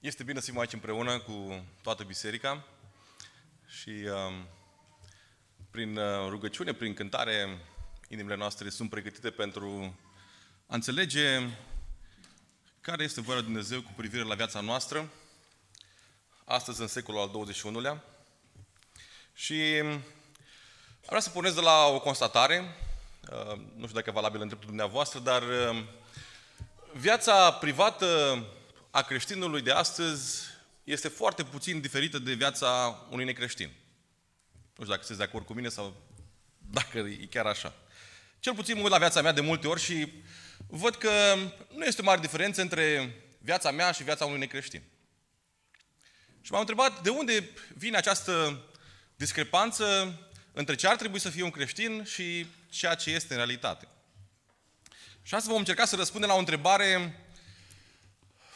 Este bine să fim aici împreună cu toată biserica și um, prin uh, rugăciune, prin cântare, inimile noastre sunt pregătite pentru a înțelege care este voia Dumnezeu cu privire la viața noastră, astăzi în secolul al XXI-lea. Și um, vreau să pornesc de la o constatare, uh, nu știu dacă e valabilă în dreptul dumneavoastră, dar um, viața privată a creștinului de astăzi este foarte puțin diferită de viața unui necreștin. Nu știu dacă sunteți de acord cu mine sau dacă e chiar așa. Cel puțin mă uit la viața mea de multe ori și văd că nu este o mare diferență între viața mea și viața unui necreștin. Și m-am întrebat de unde vine această discrepanță între ce ar trebui să fie un creștin și ceea ce este în realitate. Și astăzi vom încerca să răspundem la o întrebare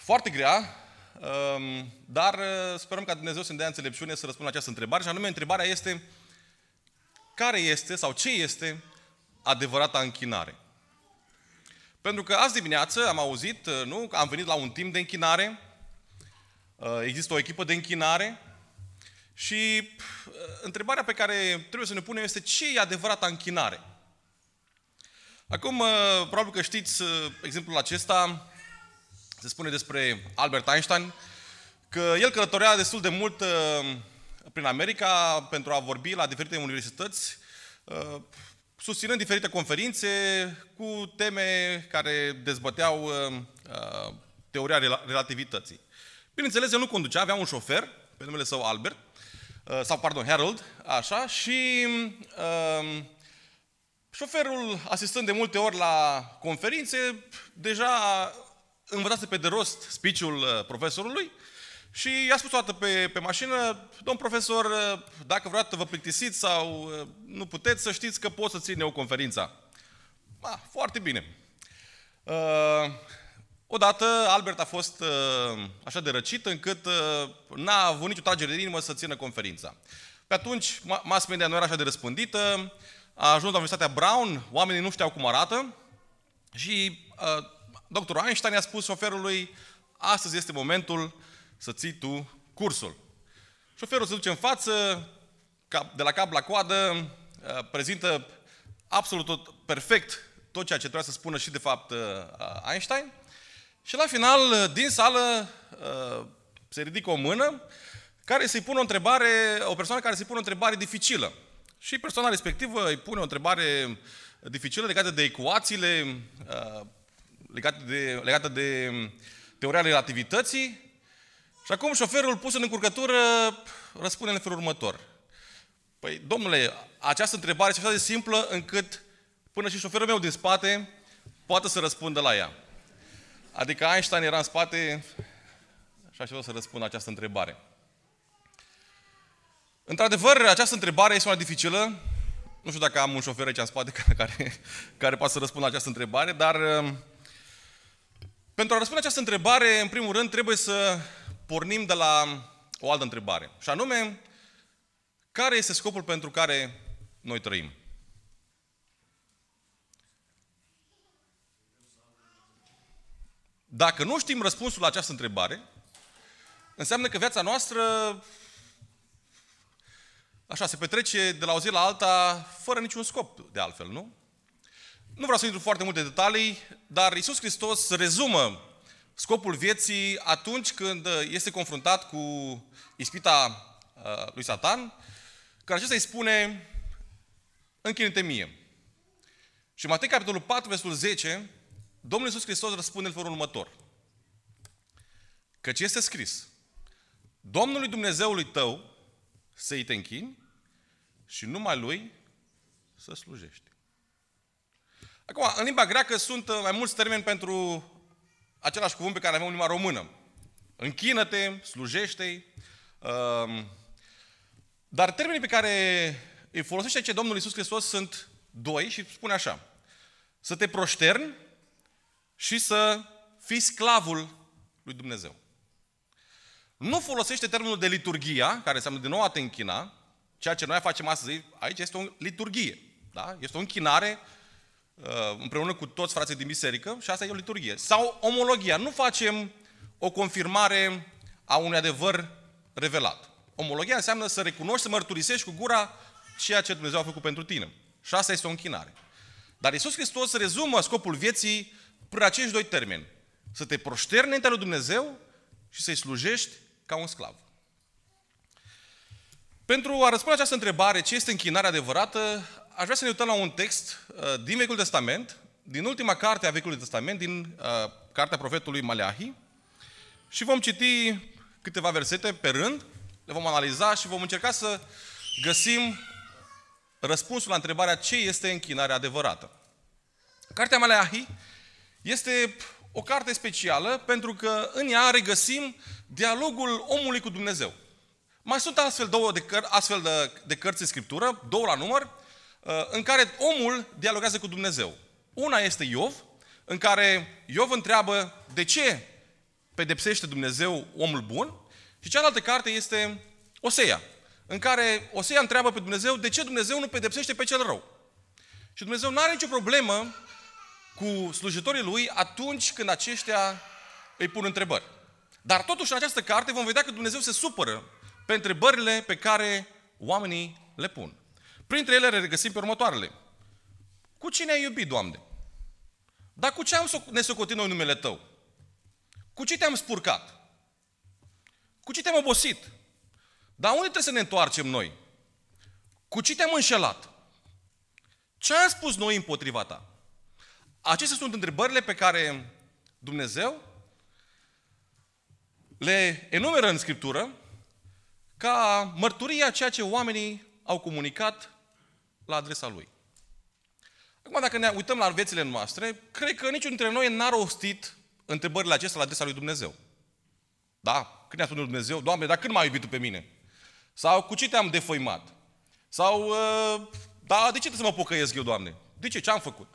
foarte grea, um, dar uh, sperăm ca Dumnezeu să-mi dea înțelepciune să răspund la această întrebare. Și anume, întrebarea este, care este sau ce este adevărata închinare? Pentru că azi dimineață am auzit, uh, nu, am venit la un timp de închinare, uh, există o echipă de închinare și întrebarea pe care trebuie să ne punem este ce e adevărata închinare? Acum, probabil că știți exemplul acesta, se spune despre Albert Einstein că el călătorea destul de mult uh, prin America pentru a vorbi la diferite universități, uh, susținând diferite conferințe cu teme care dezbăteau uh, teoria relativității. Bineînțeles, el nu conducea, avea un șofer, pe numele său Albert, sau, pardon, Harold, așa, și șoferul, asistând de multe ori la conferințe, deja învățase pe de rost spiciul uh, profesorului și i-a spus o dată pe, pe mașină, domn profesor, uh, dacă vreodată vă plictisiți sau uh, nu puteți, să știți că pot să țin eu conferința. Ba, foarte bine. Uh, odată Albert a fost uh, așa de răcit încât uh, n-a avut nicio tragere de inimă să țină conferința. Pe atunci, mass media nu era așa de răspândită, a ajuns la Universitatea Brown, oamenii nu știau cum arată și uh, Doctorul Einstein i-a spus șoferului, astăzi este momentul să ții tu cursul. Șoferul se duce în față, de la cap la coadă, uh, prezintă absolut tot, perfect tot ceea ce trebuia să spună și de fapt uh, uh, Einstein. Și la final, din sală, se ridică o mână care se pune o întrebare, o persoană care se pune o întrebare dificilă. Și persoana respectivă îi pune o întrebare dificilă legată de ecuațiile legată de, legată de mm, teoria relativității. Și acum șoferul pus în încurcătură răspunde în felul următor. Păi, domnule, această întrebare este așa de simplă încât până și șoferul meu din spate poate să răspundă la ea. Adică Einstein era în spate și aștepta să răspund la această întrebare. Într-adevăr, această întrebare este una dificilă. Nu știu dacă am un șofer aici în spate care, care poate să răspundă la această întrebare, dar mm, pentru a răspunde această întrebare, în primul rând, trebuie să pornim de la o altă întrebare. Și anume, care este scopul pentru care noi trăim? Dacă nu știm răspunsul la această întrebare, înseamnă că viața noastră așa se petrece de la o zi la alta fără niciun scop, de altfel, nu? Nu vreau să intru foarte multe detalii, dar Isus Hristos rezumă scopul vieții atunci când uh, este confruntat cu ispita uh, lui Satan, care acesta îi spune, închinite mie. Și Matei capitolul 4, versul 10, Domnul Iisus Hristos răspunde în felul următor. Căci este scris, Domnului Dumnezeului tău să-i te închini și numai Lui să slujești. Acum, în limba greacă sunt uh, mai mulți termeni pentru același cuvânt pe care avem în limba română. Închină-te, slujește um, Dar termenii pe care îi folosește ce Domnul Iisus Hristos sunt doi și spune așa. Să te proșterni și să fii sclavul lui Dumnezeu. Nu folosește termenul de liturgia, care înseamnă din nou a te închina, ceea ce noi facem astăzi aici este o liturgie. Da? Este o închinare Uh, împreună cu toți frații din biserică și asta e o liturghie. Sau omologia. Nu facem o confirmare a unui adevăr revelat. Omologia înseamnă să recunoști, să mărturisești cu gura ceea ce Dumnezeu a făcut pentru tine. Și asta este o închinare. Dar Iisus Hristos rezumă scopul vieții prin acești doi termeni. Să te proșterni înaintea lui Dumnezeu și să-i slujești ca un sclav. Pentru a răspunde această întrebare, ce este închinarea adevărată, aș vrea să ne uităm la un text uh, din Vechiul Testament, din ultima carte a Vechiului Testament, din uh, cartea profetului Maleahi, și vom citi câteva versete pe rând, le vom analiza și vom încerca să găsim răspunsul la întrebarea ce este închinarea adevărată. Cartea Maleahi este o carte specială pentru că în ea regăsim dialogul omului cu Dumnezeu. Mai sunt astfel, două de căr- astfel de, de cărți în scriptură, două la număr, Uh, în care omul dialogează cu Dumnezeu. Una este Iov, în care Iov întreabă de ce pedepsește Dumnezeu omul bun și cealaltă carte este Osea, în care Osea întreabă pe Dumnezeu de ce Dumnezeu nu pedepsește pe cel rău. Și Dumnezeu nu are nicio problemă cu slujitorii lui atunci când aceștia îi pun întrebări. Dar totuși în această carte vom vedea că Dumnezeu se supără pe întrebările pe care oamenii le pun. Printre ele le regăsim pe următoarele. Cu cine ai iubit, Doamne? Dar cu ce am nesocotit noi numele Tău? Cu ce te-am spurcat? Cu ce te-am obosit? Dar unde trebuie să ne întoarcem noi? Cu ce te-am înșelat? Ce am spus noi împotriva ta? Acestea sunt întrebările pe care Dumnezeu le enumeră în Scriptură ca mărturia ceea ce oamenii au comunicat la adresa lui. Acum, dacă ne uităm la viețile noastre, cred că niciunul dintre noi n-a rostit întrebările acestea la adresa lui Dumnezeu. Da? Când ne-a spus Dumnezeu, Doamne, dar când m-ai iubit tu pe mine? Sau cu ce te-am defăimat? Sau, uh, da, de ce te să mă pocăiesc eu, Doamne? De ce? Ce-am făcut?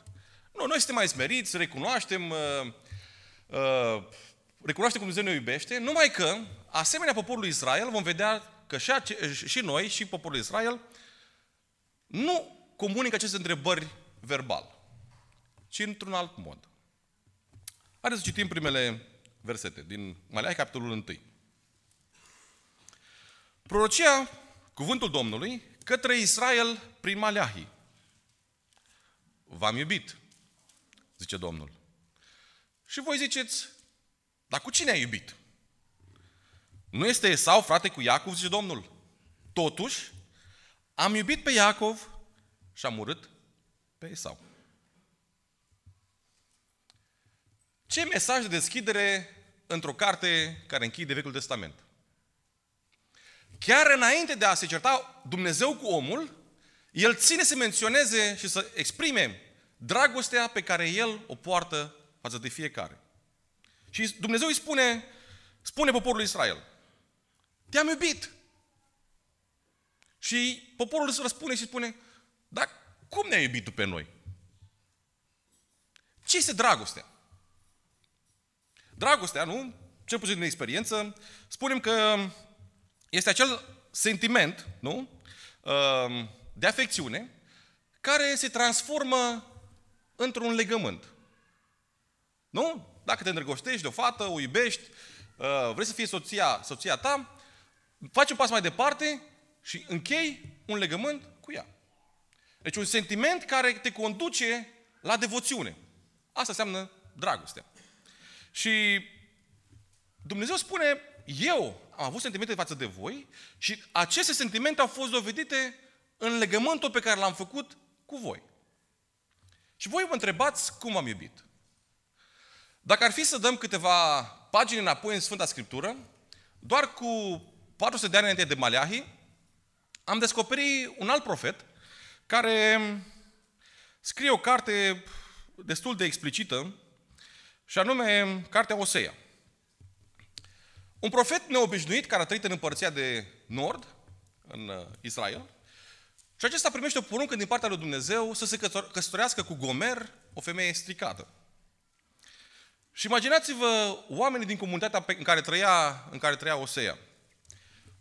Nu, noi suntem mai smeriți, recunoaștem, uh, uh, recunoaștem cum Dumnezeu ne iubește, numai că, asemenea poporului Israel, vom vedea că și, și noi, și poporul Israel, nu comunică aceste întrebări verbal, ci într-un alt mod. Haideți să citim primele versete din Maleai, capitolul 1. Prorocia, cuvântul Domnului, către Israel prin Maleahi. V-am iubit, zice Domnul. Și voi ziceți, dar cu cine ai iubit? Nu este Esau, frate cu Iacov, zice Domnul. Totuși, am iubit pe Iacov și am urât pe Esau. Ce mesaj de deschidere într-o carte care închide Vechiul Testament? Chiar înainte de a se certa Dumnezeu cu omul, el ține să menționeze și să exprime dragostea pe care el o poartă față de fiecare. Și Dumnezeu îi spune, spune poporul Israel, te-am iubit, și poporul îți răspunde și spune, dar cum ne-ai iubit tu pe noi? Ce este dragostea? Dragostea, nu? Cel puțin din experiență, spunem că este acel sentiment, nu? Ehm, de afecțiune, care se transformă într-un legământ. Nu? Dacă te îndrăgostești de o fată, o iubești, ehm, vrei să fie soția, soția ta, faci un pas mai departe și închei un legământ cu ea. Deci un sentiment care te conduce la devoțiune. Asta înseamnă dragoste. Și Dumnezeu spune, eu am avut sentimente față de voi și aceste sentimente au fost dovedite în legământul pe care l-am făcut cu voi. Și voi vă întrebați cum am iubit. Dacă ar fi să dăm câteva pagini înapoi în Sfânta Scriptură, doar cu 400 de ani înainte de Maleahii, am descoperit un alt profet care scrie o carte destul de explicită, și anume cartea Osea. Un profet neobișnuit care a trăit în împărția de nord, în uh, Israel, și acesta primește o poruncă din partea lui Dumnezeu să se căsătorească cu Gomer, o femeie stricată. Și imaginați-vă oamenii din comunitatea în care trăia, în care trăia Osea.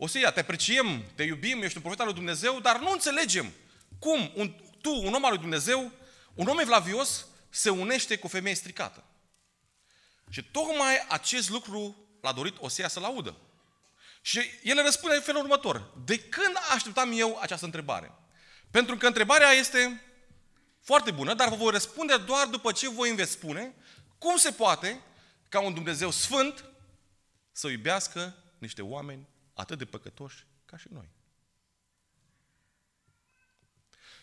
O să ia, te apreciem, te iubim, ești un profet al lui Dumnezeu, dar nu înțelegem cum un, tu, un om al lui Dumnezeu, un om evlavios, se unește cu o femeie stricată. Și tocmai acest lucru l-a dorit Osea să-l audă. Și el răspunde în felul următor. De când așteptam eu această întrebare? Pentru că întrebarea este foarte bună, dar vă voi răspunde doar după ce voi îmi spune cum se poate ca un Dumnezeu sfânt să iubească niște oameni atât de păcătoși ca și noi.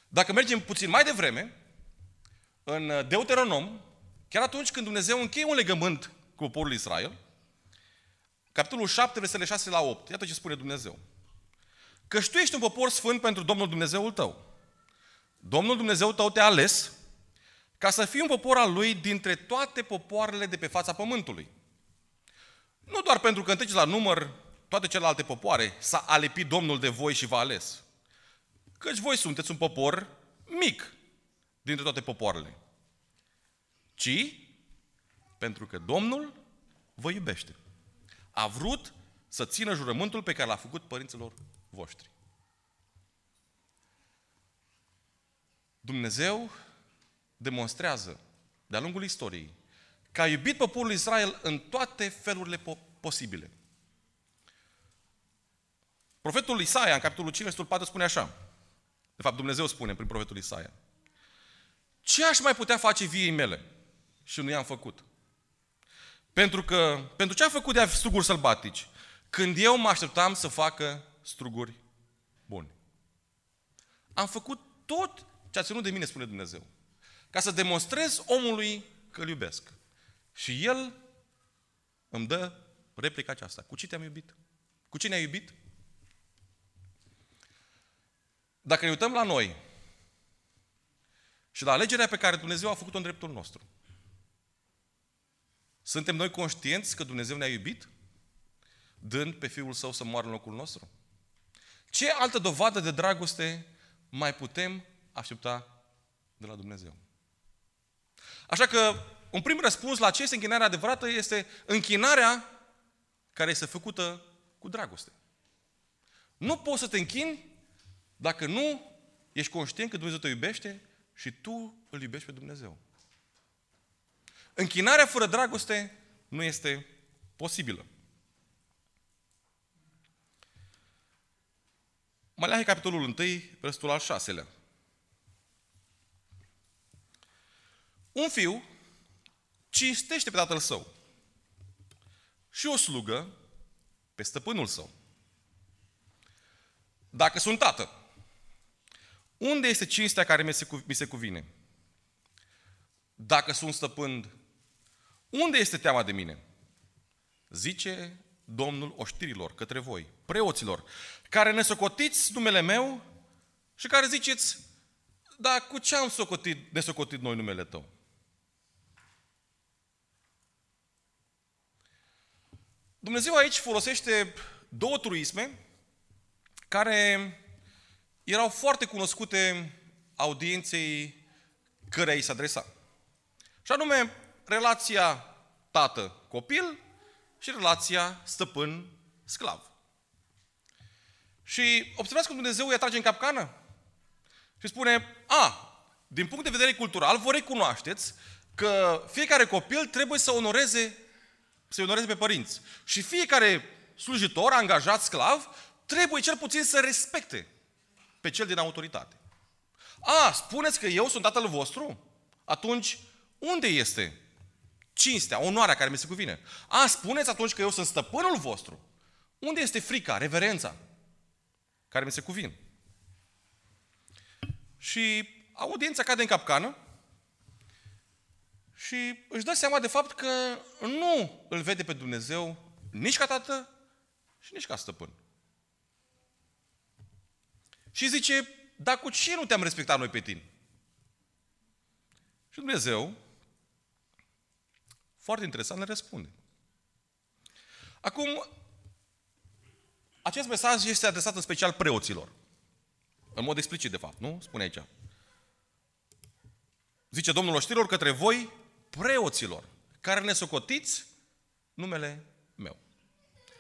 Dacă mergem puțin mai devreme, în Deuteronom, chiar atunci când Dumnezeu încheie un legământ cu poporul Israel, capitolul 7, versetele 6 la 8, iată ce spune Dumnezeu. Că tu ești un popor sfânt pentru Domnul Dumnezeul tău. Domnul Dumnezeu tău te-a ales ca să fii un popor al lui dintre toate popoarele de pe fața pământului. Nu doar pentru că întâlnești la număr toate celelalte popoare, s-a alepit Domnul de voi și v-a ales. Căci voi sunteți un popor mic dintre toate popoarele. Ci pentru că Domnul vă iubește. A vrut să țină jurământul pe care l-a făcut părinților voștri. Dumnezeu demonstrează de-a lungul istoriei că a iubit poporul Israel în toate felurile po- posibile. Profetul Isaia, în capitolul 5, versetul 4, spune așa. De fapt, Dumnezeu spune prin profetul Isaia. Ce aș mai putea face viei mele? Și nu i-am făcut. Pentru că, pentru ce am făcut de struguri sălbatici? Când eu mă așteptam să facă struguri buni. Am făcut tot ce a ținut de mine, spune Dumnezeu. Ca să demonstrez omului că îl iubesc. Și el îmi dă replica aceasta. Cu ce te-am iubit? Cu cine ai iubit? Dacă ne uităm la noi și la alegerea pe care Dumnezeu a făcut-o în dreptul nostru, suntem noi conștienți că Dumnezeu ne-a iubit dând pe Fiul Său să moară în locul nostru? Ce altă dovadă de dragoste mai putem aștepta de la Dumnezeu? Așa că un prim răspuns la ce este închinarea adevărată este închinarea care este făcută cu dragoste. Nu poți să te închini dacă nu, ești conștient că Dumnezeu te iubește și tu îl iubești pe Dumnezeu. Închinarea fără dragoste nu este posibilă. Maleahe, capitolul 1, versetul al 6-lea. Un fiu cinstește pe tatăl său și o slugă pe stăpânul său. Dacă sunt tată, unde este cinstea care mi se cuvine? Dacă sunt stăpând, unde este teama de mine? Zice Domnul oștirilor către voi, preoților, care ne socotiți numele meu și care ziceți, dar cu ce am socotit, ne socotit noi numele tău? Dumnezeu aici folosește două truisme care erau foarte cunoscute audienței căreia îi se adresa. Și anume, relația tată-copil și relația stăpân-sclav. Și observați cum Dumnezeu îi atrage în capcană și spune, a, din punct de vedere cultural, vă recunoașteți că fiecare copil trebuie să onoreze, să onoreze pe părinți. Și fiecare slujitor, angajat, sclav, trebuie cel puțin să respecte pe cel din autoritate. A, spuneți că eu sunt tatăl vostru? Atunci, unde este cinstea, onoarea care mi se cuvine? A, spuneți atunci că eu sunt stăpânul vostru? Unde este frica, reverența care mi se cuvine? Și audiența cade în capcană și își dă seama de fapt că nu îl vede pe Dumnezeu nici ca tată și nici ca stăpân. Și zice, dar cu ce nu te-am respectat noi pe tine? Și Dumnezeu, foarte interesant, le răspunde. Acum, acest mesaj este adresat în special preoților. În mod explicit, de fapt, nu? Spune aici. Zice Domnul oștilor către voi, preoților, care ne socotiți numele meu.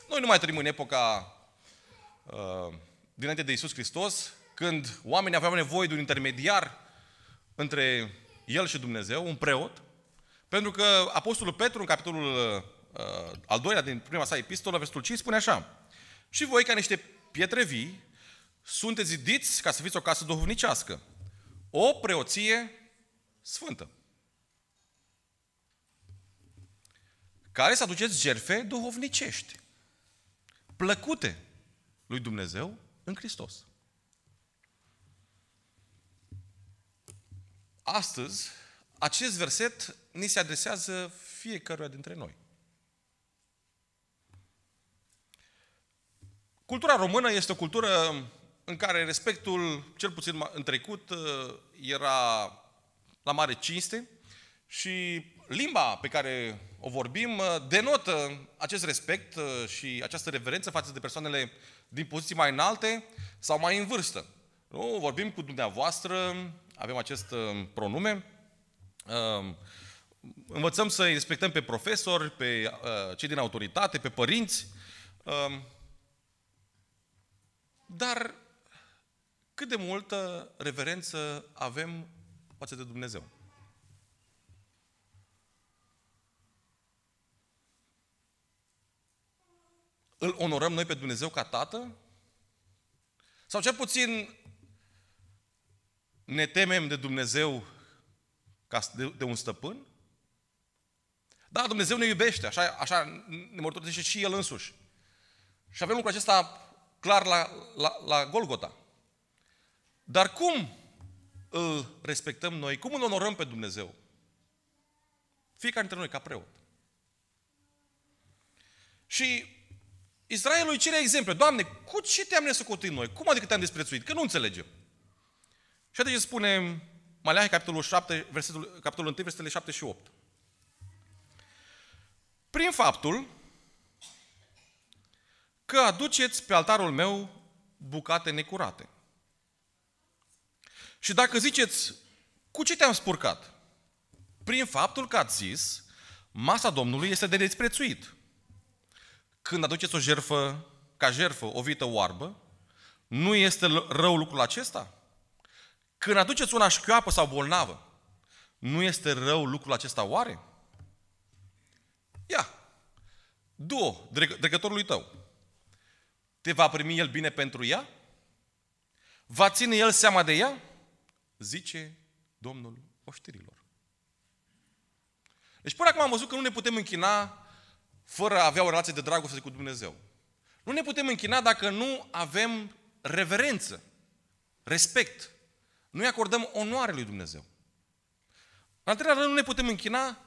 Noi nu mai trăim în epoca uh, dinainte de Isus Hristos, când oamenii aveau nevoie de un intermediar între el și Dumnezeu, un preot, pentru că Apostolul Petru, în capitolul uh, al doilea din prima sa epistolă, versetul 5, spune așa, Și voi, ca niște pietre vii, sunteți zidiți ca să fiți o casă duhovnicească, o preoție sfântă, care să aduceți jerfe duhovnicești, plăcute lui Dumnezeu, în Hristos. Astăzi, acest verset ni se adresează fiecăruia dintre noi. Cultura română este o cultură în care respectul, cel puțin în trecut, ă, era la mare cinste și limba pe care o vorbim ă, denotă acest respect ă, și această reverență față de persoanele uh, din poziții mai înalte sau mai în vârstă. Nu? Vorbim cu dumneavoastră, avem acest uh, pronume, uh, învățăm să respectăm pe profesori, pe uh, cei din autoritate, pe părinți, dar cât de multă reverență avem față de Dumnezeu? îl onorăm noi pe Dumnezeu ca tată? Sau cel puțin ne temem de Dumnezeu ca de un stăpân? Da, Dumnezeu ne iubește, așa, așa ne mărturisește și El însuși. Și avem lucrul acesta clar la, la, la Golgota. Dar cum îl respectăm noi? Cum îl onorăm pe Dumnezeu? Fiecare dintre noi ca preot. Și Israelul îi cere exemple. Doamne, cu ce te-am nesăcotit noi? Cum adică te-am desprețuit? Că nu înțelegem. Și atunci spune Maleahe, capitolul, 7, versetul, capitolul 1, versetele 7 și 8. Prin faptul că aduceți pe altarul meu bucate necurate. Și dacă ziceți, cu ce te-am spurcat? Prin faptul că ați zis, masa Domnului este de desprețuit când aduceți o jerfă, ca jerfă, o vită oarbă, nu este rău lucrul acesta? Când aduceți una șchioapă sau bolnavă, nu este rău lucrul acesta oare? Ia, du-o dregătorului tău. Te va primi el bine pentru ea? Va ține el seama de ea? Zice Domnul oștirilor. Deci până acum am văzut că nu ne putem închina fără a avea o relație de dragoste cu Dumnezeu. Nu ne putem închina dacă nu avem reverență, respect. Nu îi acordăm onoare lui Dumnezeu. În al treilea rând, nu ne putem închina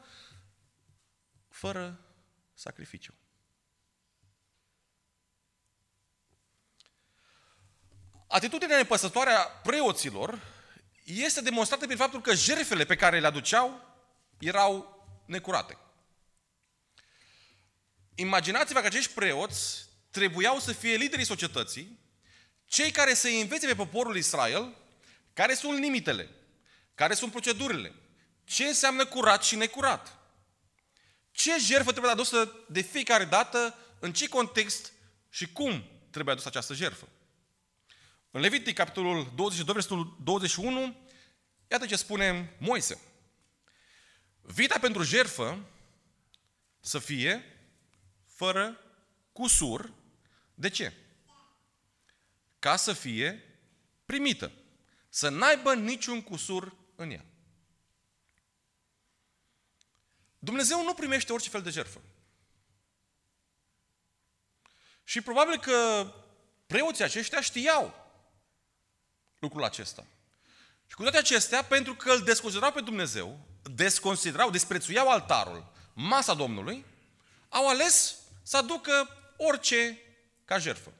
fără sacrificiu. Atitudinea nepăsătoare a preoților este demonstrată prin faptul că jerfele pe care le aduceau erau necurate. Imaginați-vă că acești preoți trebuiau să fie liderii societății, cei care să învețe pe poporul Israel care sunt limitele, care sunt procedurile, ce înseamnă curat și necurat, ce jertfă trebuie adusă de fiecare dată, în ce context și cum trebuie adusă această jertfă. În Levitic, capitolul 22, versetul 21, iată ce spune Moise. Vita pentru jertfă să fie fără cusur. De ce? Ca să fie primită. Să n-aibă niciun cusur în ea. Dumnezeu nu primește orice fel de jertfă. Și probabil că preoții aceștia știau lucrul acesta. Și cu toate acestea, pentru că îl desconsiderau pe Dumnezeu, desconsiderau, desprețuiau altarul, masa Domnului, au ales să aducă orice ca jertfă.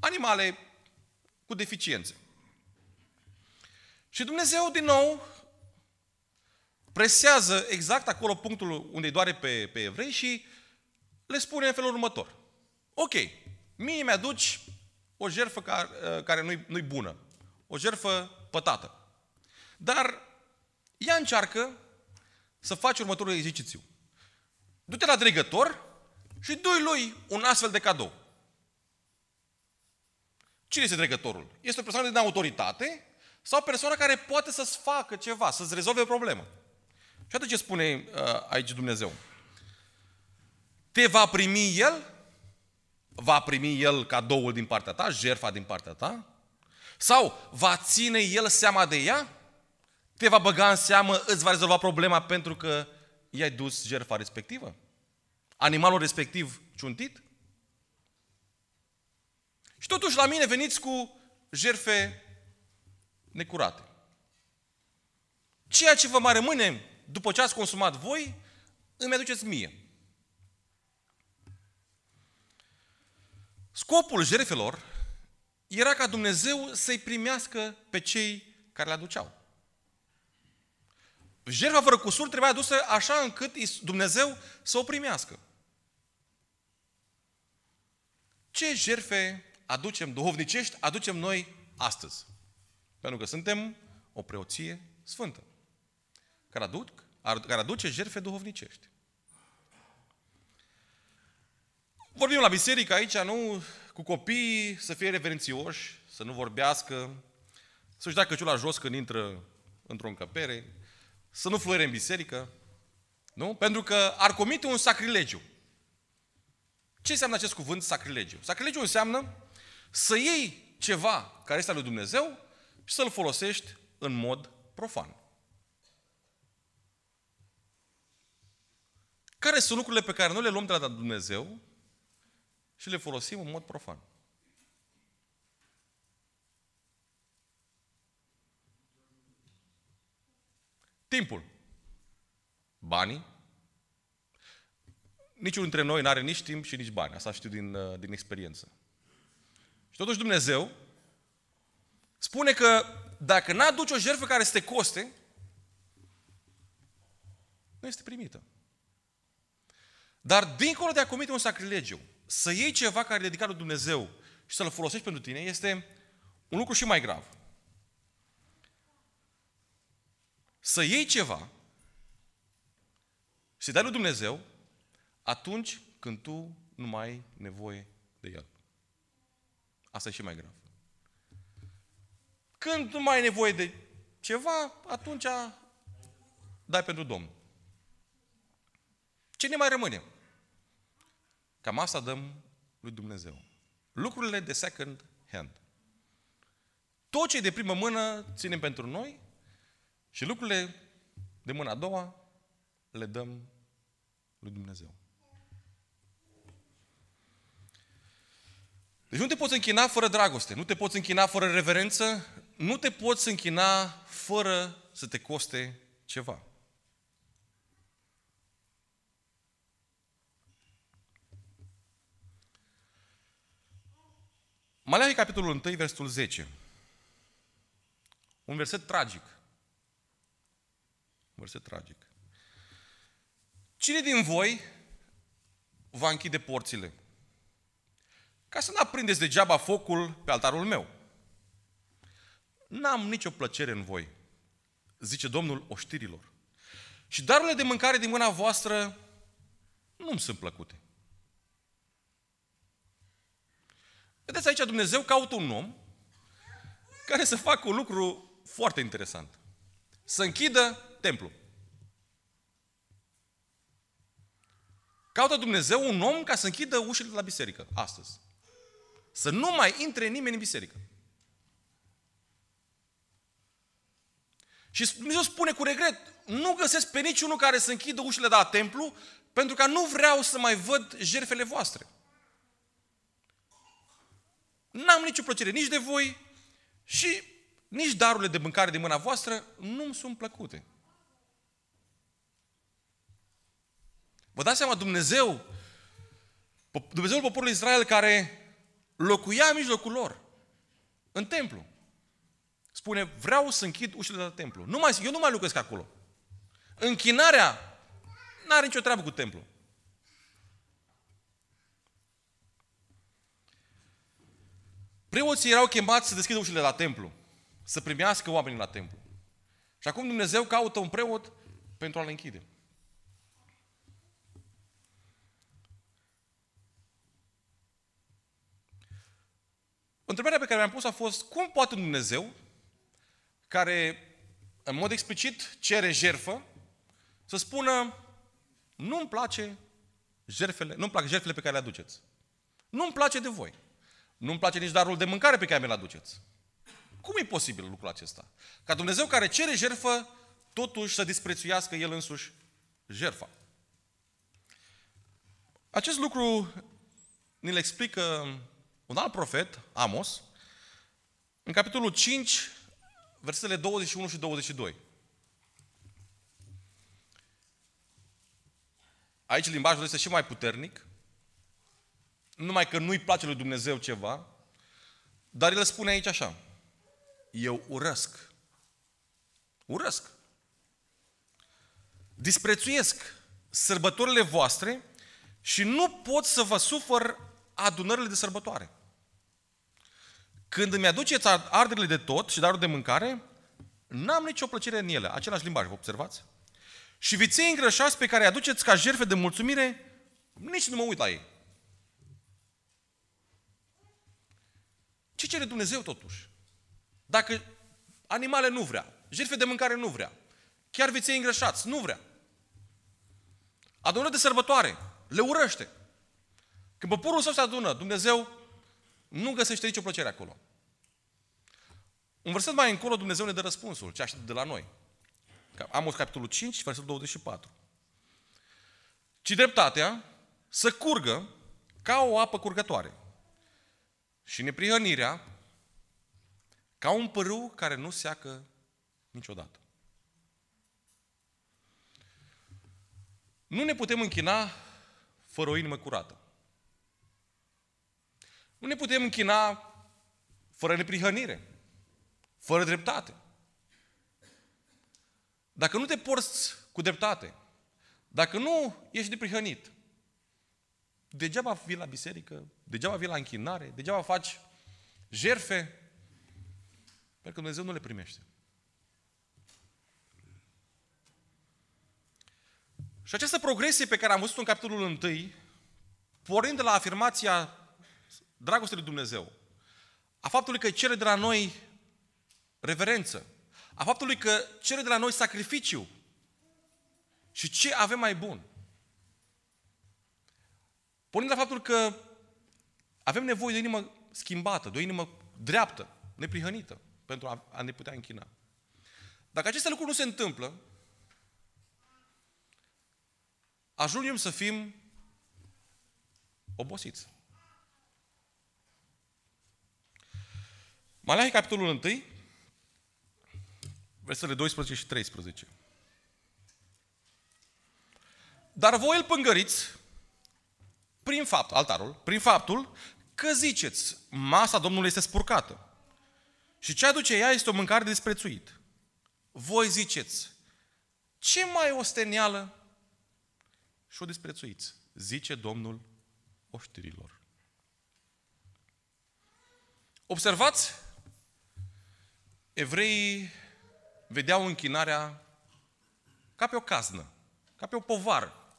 Animale cu deficiențe. Și Dumnezeu, din nou, presează exact acolo punctul unde îi doare pe, pe evrei și le spune în felul următor. Ok, mie mi-aduci o jertfă care, eh, care nu-i, nu bună, o jertfă pătată. Dar ea încearcă să faci următorul exercițiu. Du-te la dregător și dui lui un astfel de cadou. Cine este trecătorul? Este o persoană din autoritate sau persoana care poate să-ți facă ceva, să-ți rezolve problema. Și atunci ce spune uh, aici Dumnezeu. Te va primi el, va primi el cadoul din partea ta, jerfa din partea ta, sau va ține el seama de ea, te va băga în seamă, îți va rezolva problema pentru că i-ai dus jerfa respectivă animalul respectiv ciuntit? Și totuși la mine veniți cu jerfe necurate. Ceea ce vă mai rămâne după ce ați consumat voi, îmi aduceți mie. Scopul jerfelor era ca Dumnezeu să-i primească pe cei care le aduceau. Jerfa fără cusur trebuia adusă așa încât Dumnezeu să o primească. Ce jerfe aducem duhovnicești, aducem noi astăzi? Pentru că suntem o preoție sfântă, care, aduc, care aduce jerfe duhovnicești. Vorbim la biserică aici, nu? Cu copiii să fie reverențioși, să nu vorbească, să-și dea căciula jos când intră într-o încăpere, să nu fluere în biserică, nu? Pentru că ar comite un sacrilegiu. Ce înseamnă acest cuvânt sacrilegiu? Sacrilegiu înseamnă să iei ceva care este al lui Dumnezeu și să-l folosești în mod profan. Care sunt lucrurile pe care noi le luăm de la Dumnezeu și le folosim în mod profan? Timpul. Banii. Niciunul dintre noi nu are nici timp și nici bani. Asta știu din, uh, din experiență. Și totuși Dumnezeu spune că dacă n-aduci o jertfă care să te coste, nu este primită. Dar dincolo de a comite un sacrilegiu, să iei ceva care e dedicat lui Dumnezeu și să-l folosești pentru tine, este un lucru și mai grav. Să iei ceva și să dai lui Dumnezeu atunci când tu nu mai ai nevoie de el. Asta e și mai grav. Când nu mai ai nevoie de ceva, atunci dai pentru Domnul. Ce ne mai rămâne? Cam asta dăm lui Dumnezeu. Lucrurile de second hand. Tot ce e de primă mână ținem pentru noi și lucrurile de mâna a doua le dăm lui Dumnezeu. Deci nu te poți închina fără dragoste, nu te poți închina fără reverență, nu te poți închina fără să te coste ceva. Maleahii capitolul 1, versetul 10. Un verset tragic. Un verset tragic. Cine din voi va închide porțile? Ca să nu aprindeți degeaba focul pe altarul meu. N-am nicio plăcere în voi, zice Domnul oștirilor. Și darurile de mâncare din mâna voastră nu-mi sunt plăcute. Vedeți, aici Dumnezeu caută un om care să facă un lucru foarte interesant. Să închidă templul. Caută Dumnezeu un om ca să închidă ușile de la biserică, astăzi. Să nu mai intre nimeni în biserică. Și Dumnezeu spune cu regret, nu găsesc pe niciunul care să închidă ușile de la templu, pentru că nu vreau să mai văd jerfele voastre. N-am nicio plăcere nici de voi și nici darurile de mâncare din mâna voastră nu-mi sunt plăcute. Vă dați seama, Dumnezeu, Dumnezeul poporului Israel care locuia în mijlocul lor, în templu. Spune, vreau să închid ușile de la templu. Nu mai, eu nu mai lucrez acolo. Închinarea nu are nicio treabă cu templu. Preoții erau chemați să deschidă ușile la templu, să primească oamenii la templu. Și acum Dumnezeu caută un preot pentru a le închide. Întrebarea pe care mi-am pus a fost, cum poate un Dumnezeu care în mod explicit cere jerfă să spună, nu-mi place jerfele, nu-mi plac jerfele pe care le aduceți. Nu-mi place de voi. Nu-mi place nici darul de mâncare pe care mi-l aduceți. Cum e posibil lucrul acesta? Ca Dumnezeu care cere jerfă, totuși să disprețuiască El însuși jerfa. Acest lucru ne-l explică un alt profet, Amos, în capitolul 5, versetele 21 și 22. Aici limbajul este și mai puternic, numai că nu-i place lui Dumnezeu ceva, dar el spune aici așa, eu urăsc, urăsc, disprețuiesc sărbătorile voastre și nu pot să vă sufăr adunările de sărbătoare. Când îmi aduceți arderile de tot și darul de mâncare, n-am nicio plăcere în ele. Același limbaj, vă observați? Și viței îngrășați pe care îi aduceți ca jerfe de mulțumire, nici nu mă uit la ei. Ce cere Dumnezeu totuși? Dacă animale nu vrea, jerfe de mâncare nu vrea, chiar viței îngrășați, nu vrea. Adună de sărbătoare, le urăște. Când poporul său se adună, Dumnezeu nu găsește nicio plăcere acolo. Un verset mai încolo Dumnezeu ne dă răspunsul, ce aștept de la noi. Amos capitolul 5, versetul 24. Ci dreptatea să curgă ca o apă curgătoare și neprihănirea ca un pârâu care nu seacă niciodată. Nu ne putem închina fără o inimă curată. Nu ne putem închina fără neprihănire, fără dreptate. Dacă nu te porți cu dreptate, dacă nu ești neprihănit, degeaba vii la biserică, degeaba vii la închinare, degeaba faci jerfe, pentru că Dumnezeu nu le primește. Și această progresie pe care am văzut-o în capitolul 1, pornind de la afirmația dragostei lui Dumnezeu, a faptului că cere de la noi reverență, a faptului că cere de la noi sacrificiu. Și ce avem mai bun? Pornind la faptul că avem nevoie de o inimă schimbată, de o inimă dreaptă, neprihănită, pentru a ne putea închina. Dacă aceste lucruri nu se întâmplă, ajungem să fim obosiți. Malahii, capitolul 1, versetele 12 și 13. Dar voi îl pângăriți prin fapt, altarul, prin faptul că ziceți, masa Domnului este spurcată și ce aduce ea este o mâncare disprețuită. Voi ziceți, ce mai stenială și o disprețuiți, zice Domnul oștirilor. Observați evreii vedeau închinarea ca pe o caznă, ca pe o povară,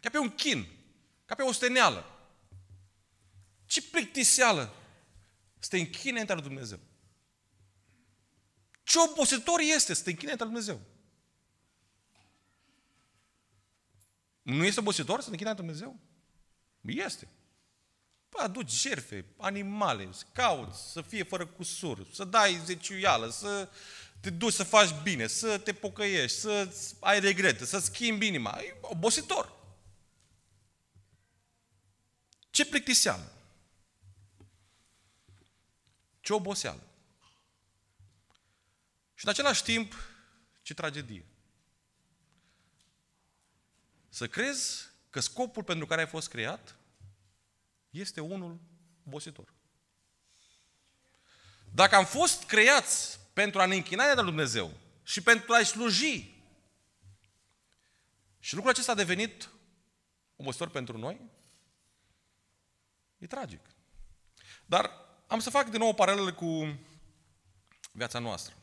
ca pe un chin, ca pe o steneală. Ce plictiseală să te închine între Dumnezeu. Ce obositor este să te închine între Dumnezeu. Nu este obositor să te închine între Dumnezeu? Este. Păi aduci jerfe, animale, să cauți, să fie fără cusur, să dai zeciuială, să te duci să faci bine, să te pocăiești, să ai regrete, să schimbi inima. E obositor. Ce plictiseală? Ce oboseală? Și în același timp, ce tragedie. Să crezi că scopul pentru care ai fost creat este unul obositor. Dacă am fost creați pentru a ne închina de la Dumnezeu și pentru a-i sluji, și lucrul acesta a devenit obositor pentru noi, e tragic. Dar am să fac din nou o paralelă cu viața noastră.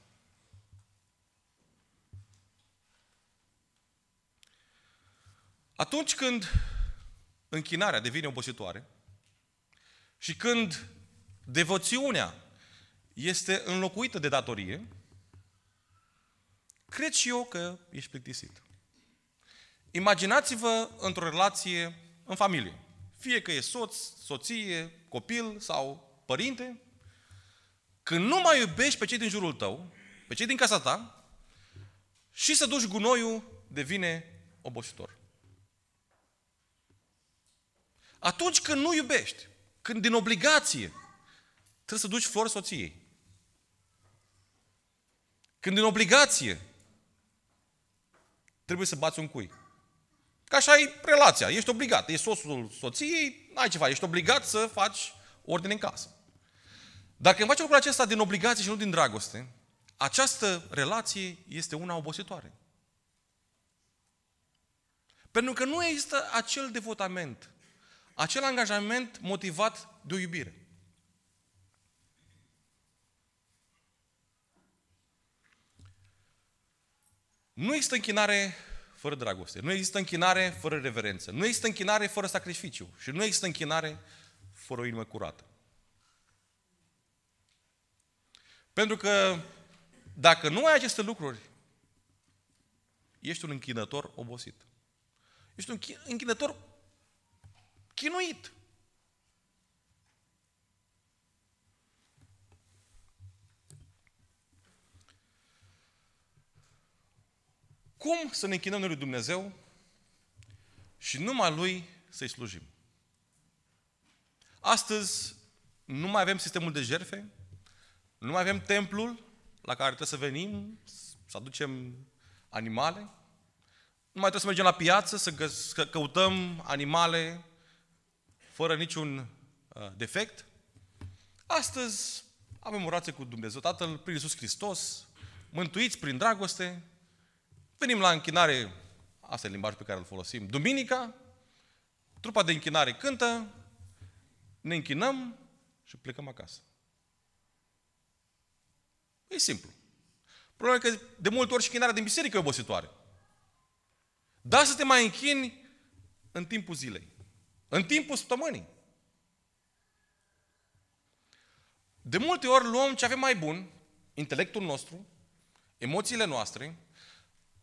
Atunci când închinarea devine obositoare, și când devoțiunea este înlocuită de datorie, cred și eu că ești plictisit. Imaginați-vă într-o relație în familie. Fie că e soț, soție, copil sau părinte. Când nu mai iubești pe cei din jurul tău, pe cei din casa ta, și să duci gunoiul, devine obositor. Atunci când nu iubești, când din obligație trebuie să duci flori soției. Când din obligație trebuie să bați un cui. Ca așa e relația, ești obligat, ești soțul soției, n-ai ce faci, ești obligat să faci ordine în casă. Dacă îmi faci lucrul acesta din obligație și nu din dragoste, această relație este una obositoare. Pentru că nu există acel devotament acel angajament motivat de o iubire. Nu există închinare fără dragoste, nu există închinare fără reverență, nu există închinare fără sacrificiu și nu există închinare fără o inimă curată. Pentru că dacă nu ai aceste lucruri, ești un închinător obosit. Ești un închinător chinuit. Cum să ne închinăm lui Dumnezeu și numai Lui să-i slujim? Astăzi nu mai avem sistemul de jerfe, nu mai avem templul la care trebuie să venim, să aducem animale, nu mai trebuie să mergem la piață, să, să căutăm animale fără niciun uh, defect. Astăzi avem o rație cu Dumnezeu Tatăl prin Iisus Hristos, mântuiți prin dragoste, venim la închinare, asta e limbaj pe care îl folosim, duminica, trupa de închinare cântă, ne închinăm și plecăm acasă. E simplu. Problema e că de multe ori și închinarea din biserică e obositoare. Da, să te mai închini în timpul zilei. În timpul săptămânii. De multe ori luăm ce avem mai bun, intelectul nostru, emoțiile noastre,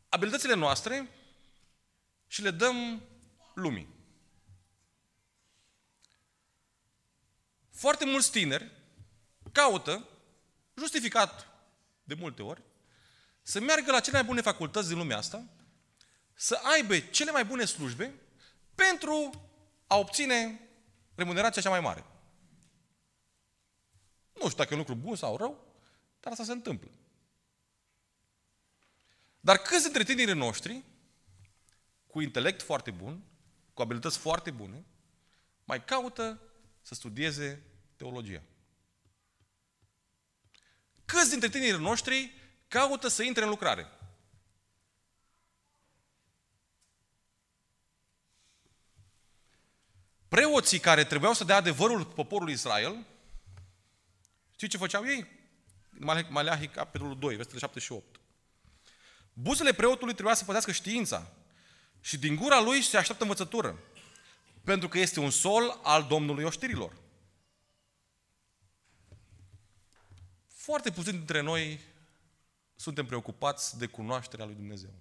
abilitățile noastre și le dăm lumii. Foarte mulți tineri caută, justificat de multe ori, să meargă la cele mai bune facultăți din lumea asta, să aibă cele mai bune slujbe pentru a obține remunerația cea mai mare. Nu știu dacă e un lucru bun sau rău, dar asta se întâmplă. Dar câți dintre tinerii noștri, cu intelect foarte bun, cu abilități foarte bune, mai caută să studieze teologia? Câți dintre tinerii noștri caută să intre în lucrare? Preoții care trebuiau să dea adevărul poporului Israel, știți ce făceau ei? Maleahi, capitolul 2, versetele 7 și 8. Buzele preotului trebuia să păzească știința și din gura lui se așteaptă învățătură, pentru că este un sol al Domnului oștirilor. Foarte puțin dintre noi suntem preocupați de cunoașterea lui Dumnezeu.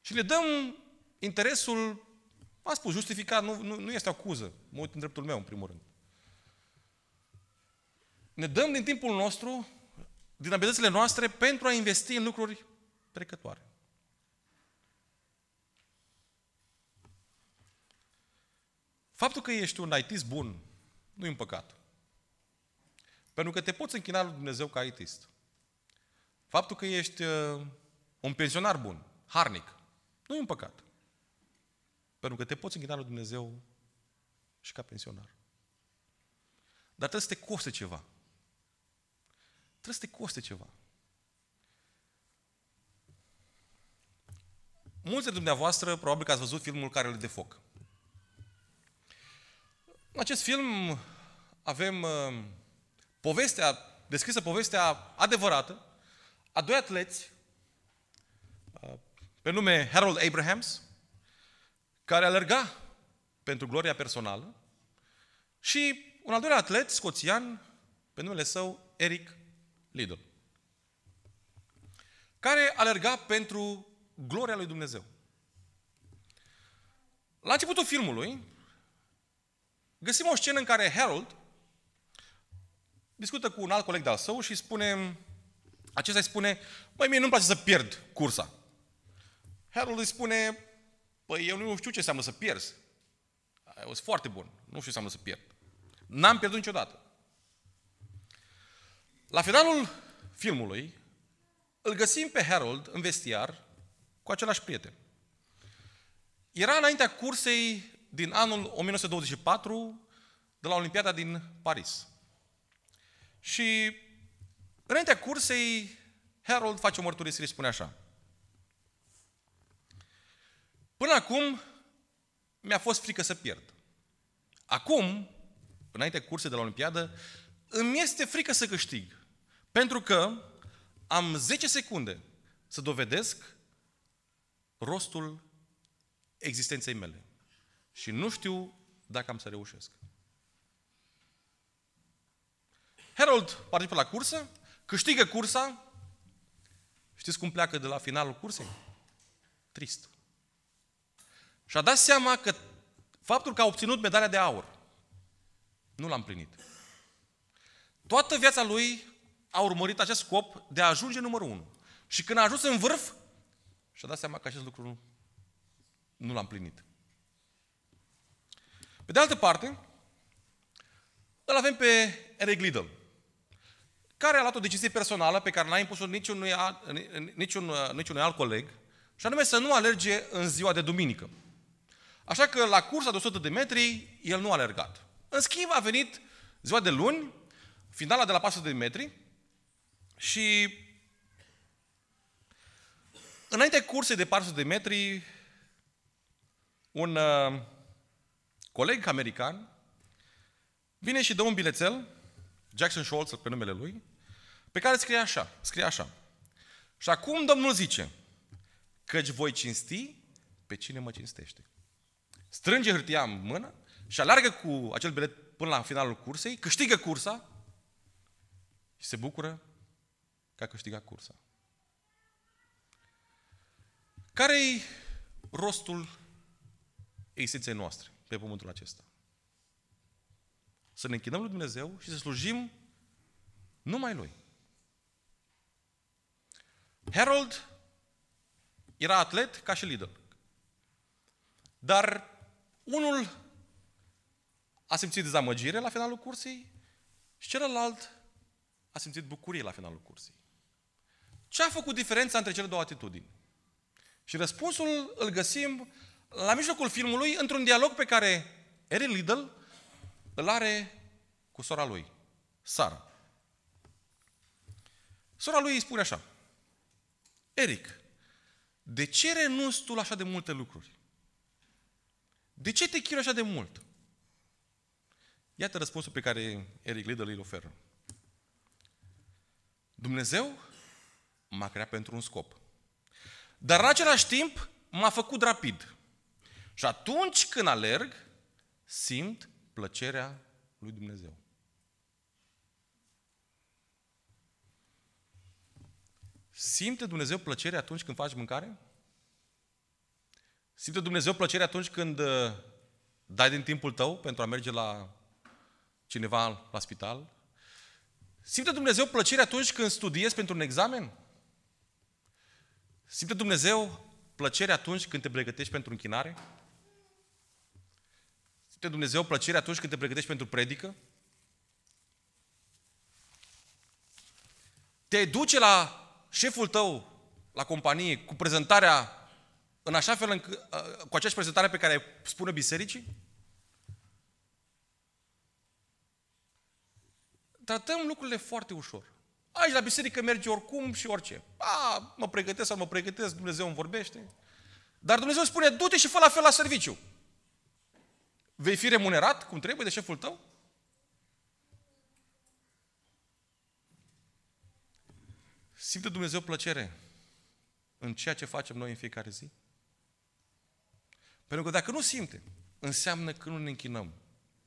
Și le dăm interesul V-am spus, justificat nu, nu, nu este acuză. Mă uit în dreptul meu, în primul rând. Ne dăm din timpul nostru, din abilitățile noastre, pentru a investi în lucruri trecătoare. Faptul că ești un it bun nu e un păcat. Pentru că te poți închina lui Dumnezeu ca ITist. Faptul că ești uh, un pensionar bun, harnic, nu e un păcat. Pentru că te poți închina lui Dumnezeu și ca pensionar. Dar trebuie să te coste ceva. Trebuie să te coste ceva. Mulți dintre dumneavoastră probabil că ați văzut filmul Carele de foc. În acest film avem uh, povestea, descrisă povestea adevărată a doi atleți uh, pe nume Harold Abrahams care alerga pentru gloria personală, și un al doilea atlet scoțian, pe numele său Eric Lidl care alerga pentru gloria lui Dumnezeu. La începutul filmului, găsim o scenă în care Harold discută cu un alt coleg de-al său și spune, acesta îi spune, măi, mie nu-mi place să pierd cursa. Harold îi spune, Păi eu nu știu ce înseamnă să pierzi. Eu sunt foarte bun. Nu știu ce înseamnă să pierd. N-am pierdut niciodată. La finalul filmului, îl găsim pe Harold în vestiar cu același prieten. Era înaintea cursei din anul 1924 de la Olimpiada din Paris. Și înaintea cursei, Harold face o mărturisire și spune așa. Până acum mi-a fost frică să pierd. Acum, înainte curse de la Olimpiadă, îmi este frică să câștig. Pentru că am 10 secunde să dovedesc rostul existenței mele. Și nu știu dacă am să reușesc. Harold participă la cursă, câștigă cursa. Știți cum pleacă de la finalul cursei? Trist. Și a dat seama că faptul că a obținut medalia de aur nu l-a împlinit. Toată viața lui a urmărit acest scop de a ajunge numărul unu. Și când a ajuns în vârf, și-a dat seama că acest lucru nu, nu l-a împlinit. Pe de altă parte, îl avem pe Eric Liddell, care a luat o decizie personală pe care n-a impus-o niciunui, niciun, niciunui alt coleg, și anume să nu alerge în ziua de duminică. Așa că la cursa de 100 de metri, el nu a alergat. În schimb, a venit ziua de luni, finala de la 400 de metri și înainte cursei de 400 de metri, un uh, coleg american vine și dă un bilețel, Jackson Schultz pe numele lui, pe care scrie așa, scrie așa. Și acum Domnul zice, căci voi cinsti pe cine mă cinstește strânge hârtia în mână și alargă cu acel bilet până la finalul cursei, câștigă cursa și se bucură că a câștigat cursa. Care-i rostul existenței noastre pe pământul acesta? Să ne închinăm lui Dumnezeu și să slujim numai Lui. Harold era atlet ca și Lidl. Dar unul a simțit dezamăgire la finalul cursii și celălalt a simțit bucurie la finalul cursii. Ce a făcut diferența între cele două atitudini? Și răspunsul îl găsim la mijlocul filmului într-un dialog pe care Eric Liddell îl are cu sora lui, Sara. Sora lui îi spune așa, Eric, de ce renunți tu la așa de multe lucruri? De ce te chiri așa de mult? Iată răspunsul pe care Eric Liddell îl oferă. Dumnezeu m-a creat pentru un scop. Dar în același timp m-a făcut rapid. Și atunci când alerg, simt plăcerea lui Dumnezeu. Simte Dumnezeu plăcere atunci când faci mâncare? Simte Dumnezeu plăcere atunci când uh, dai din timpul tău pentru a merge la cineva la spital? Simte Dumnezeu plăcere atunci când studiezi pentru un examen? Simte Dumnezeu plăcere atunci când te pregătești pentru închinare? Simte Dumnezeu plăcere atunci când te pregătești pentru predică? Te duce la șeful tău, la companie, cu prezentarea în așa fel încât, cu aceeași prezentare pe care spune bisericii? Tratăm lucrurile foarte ușor. Aici la biserică merge oricum și orice. A, mă pregătesc sau mă pregătesc, Dumnezeu îmi vorbește. Dar Dumnezeu spune, du-te și fă la fel la serviciu. Vei fi remunerat cum trebuie de șeful tău? Simte Dumnezeu plăcere în ceea ce facem noi în fiecare zi? Pentru că dacă nu simte, înseamnă că nu ne închinăm.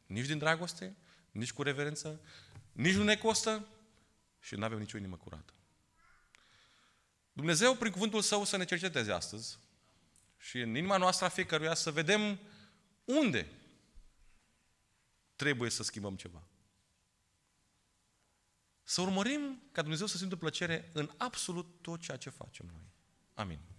Nici din dragoste, nici cu reverență, nici nu ne costă și nu avem nicio inimă curată. Dumnezeu, prin cuvântul Său, să ne cerceteze astăzi și în inima noastră a fiecăruia să vedem unde trebuie să schimbăm ceva. Să urmărim ca Dumnezeu să simtă plăcere în absolut tot ceea ce facem noi. Amin.